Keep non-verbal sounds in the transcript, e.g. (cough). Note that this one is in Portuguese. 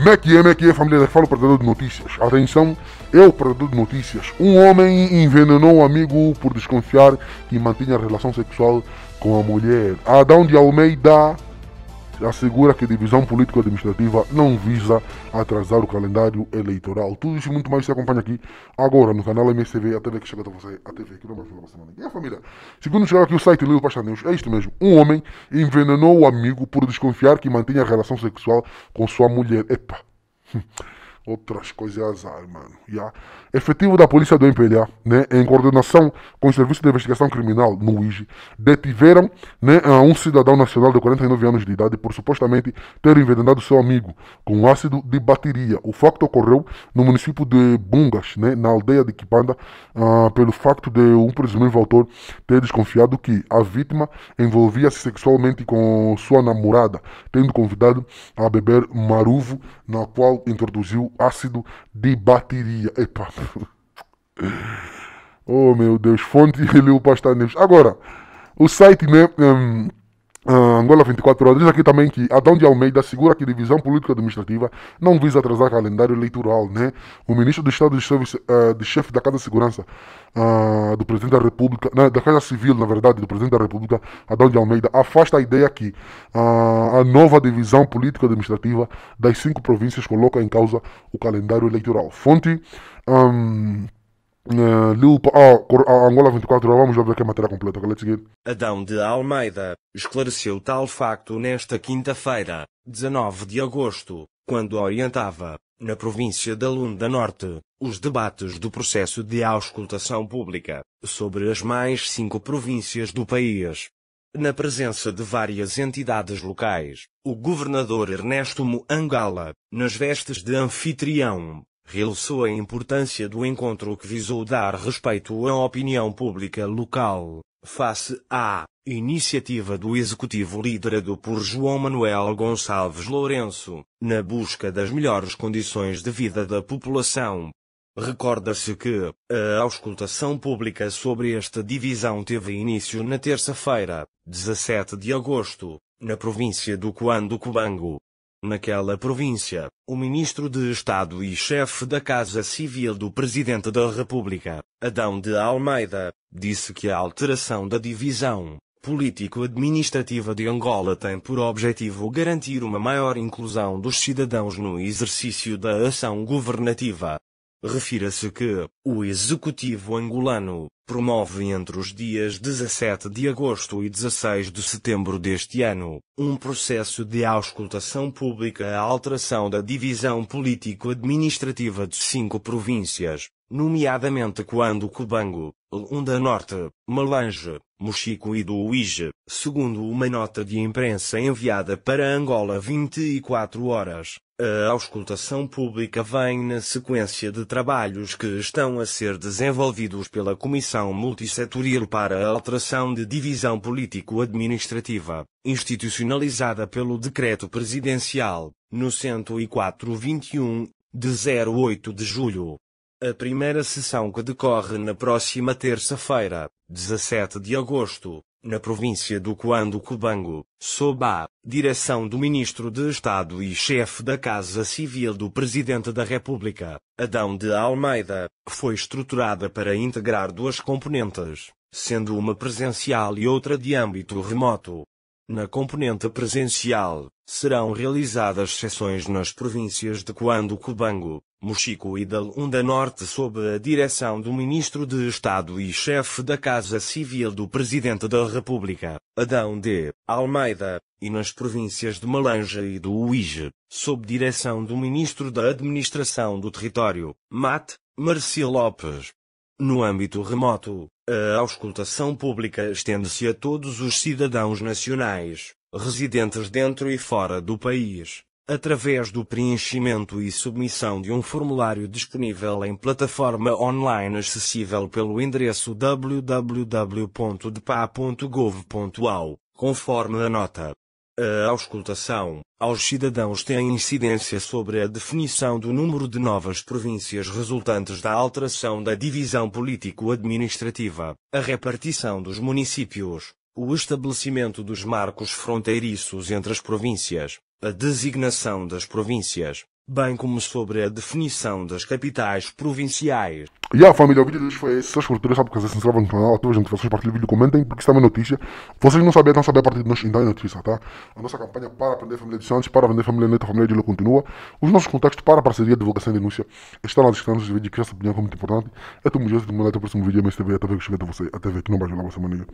Mac é, é Mac é, é, família da Fala, o predador de notícias. Atenção, é o predador de notícias. Um homem envenenou um amigo por desconfiar que mantinha relação sexual com a mulher. Adão de Almeida assegura que a divisão político-administrativa não visa atrasar o calendário eleitoral. Tudo isso e muito mais se acompanha aqui agora no canal MSTV, a TV que chega até você, a TV que não vai falar pra semana. E a família? Segundo chegou aqui o site Lilo Pasta é isto mesmo. Um homem envenenou o amigo por desconfiar que mantém a relação sexual com sua mulher. Epa! outras coisas azar, mano. Yeah. Efetivo da polícia do MPLA, né, em coordenação com o Serviço de Investigação Criminal, no IGE, detiveram né, um cidadão nacional de 49 anos de idade por supostamente ter envenenado seu amigo com ácido de bateria. O facto ocorreu no município de Bungas, né, na aldeia de Quipanda, uh, pelo facto de um presumível autor ter desconfiado que a vítima envolvia-se sexualmente com sua namorada, tendo convidado a beber maruvo, na qual introduziu ácido de bateria. Epa. (laughs) Oh meu Deus, fonte (laughs) pastor Neves. Agora, o site, né? Um, Angola 24 horas diz aqui também que Adão de Almeida segura que divisão política administrativa não visa atrasar calendário eleitoral, né? O ministro do Estado de chefe, uh, de chefe da Casa de Segurança uh, do Presidente da República, né, da Casa Civil, na verdade, do Presidente da República, Adão de Almeida, afasta a ideia que uh, a nova divisão política administrativa das cinco províncias coloca em causa o calendário eleitoral. Fonte. Um, né, Lil ah, ah, Angola 24 vamos ver aqui a é matéria completa. Let's get. Adão de Almeida esclareceu tal facto nesta quinta-feira, 19 de agosto, quando orientava, na província da Lunda Norte, os debates do processo de auscultação pública sobre as mais cinco províncias do país. Na presença de várias entidades locais, o governador Ernesto Moangala, nas vestes de anfitrião, realçou a importância do encontro que visou dar respeito à opinião pública local, face à iniciativa do executivo liderado por João Manuel Gonçalves Lourenço, na busca das melhores condições de vida da população. Recorda-se que a auscultação pública sobre esta divisão teve início na terça-feira, 17 de agosto, na província do Coando Cubango, Naquela província, o ministro de Estado e chefe da Casa Civil do Presidente da República, Adão de Almeida, disse que a alteração da divisão político-administrativa de Angola tem por objetivo garantir uma maior inclusão dos cidadãos no exercício da ação governativa, Refira-se que o executivo angolano promove entre os dias 17 de agosto e 16 de setembro deste ano um processo de auscultação pública à alteração da divisão político-administrativa de cinco províncias, nomeadamente quando Cubango, Lunda Norte, Malange, Mochico e do Uige, segundo uma nota de imprensa enviada para Angola 24 horas, a auscultação pública vem na sequência de trabalhos que estão a ser desenvolvidos pela Comissão Multissetorial para a Alteração de Divisão Político-Administrativa, institucionalizada pelo Decreto Presidencial, no 104-21, de 08 de julho a primeira sessão que decorre na próxima terça-feira, 17 de agosto, na província do Cuando Cubango, sob a direção do Ministro de Estado e chefe da Casa Civil do Presidente da República, Adão de Almeida, foi estruturada para integrar duas componentes, sendo uma presencial e outra de âmbito remoto. Na componente presencial, serão realizadas sessões nas províncias de Cuando Cubango, Mochico e da Lunda Norte sob a direção do Ministro de Estado e Chefe da Casa Civil do Presidente da República, Adão D. Almeida, e nas províncias de Malanja e do Uíge, sob direção do Ministro da Administração do Território, MAT, Marci Lopes. No âmbito remoto, a auscultação pública estende-se a todos os cidadãos nacionais, residentes dentro e fora do país, através do preenchimento e submissão de um formulário disponível em plataforma online acessível pelo endereço www.depa.gov.au, conforme a nota a auscultação aos cidadãos tem incidência sobre a definição do número de novas províncias resultantes da alteração da divisão político-administrativa, a repartição dos municípios, o estabelecimento dos marcos fronteiriços entre as províncias, a designação das províncias, bem como sobre a definição das capitais provinciais. E a família, o vídeo de hoje foi esse. Se vocês curtiram, sabe que se inscrevam no canal, ativem as notificações, partilhem o vídeo, comentem, porque isso é uma notícia. Vocês não sabiam, não sabem a partir de nós, então é notícia, tá? A nossa campanha para aprender a família de Santos, para vender a família neta, a família de Lula continua. Os nossos contactos para parceria, divulgação e denúncia estão na descrição dos vídeos, que essa opinião é muito importante. É tudo, meu Deus, até o próximo vídeo, MSTV, até ver que chega até você, até ver que não vai gelar você, maninho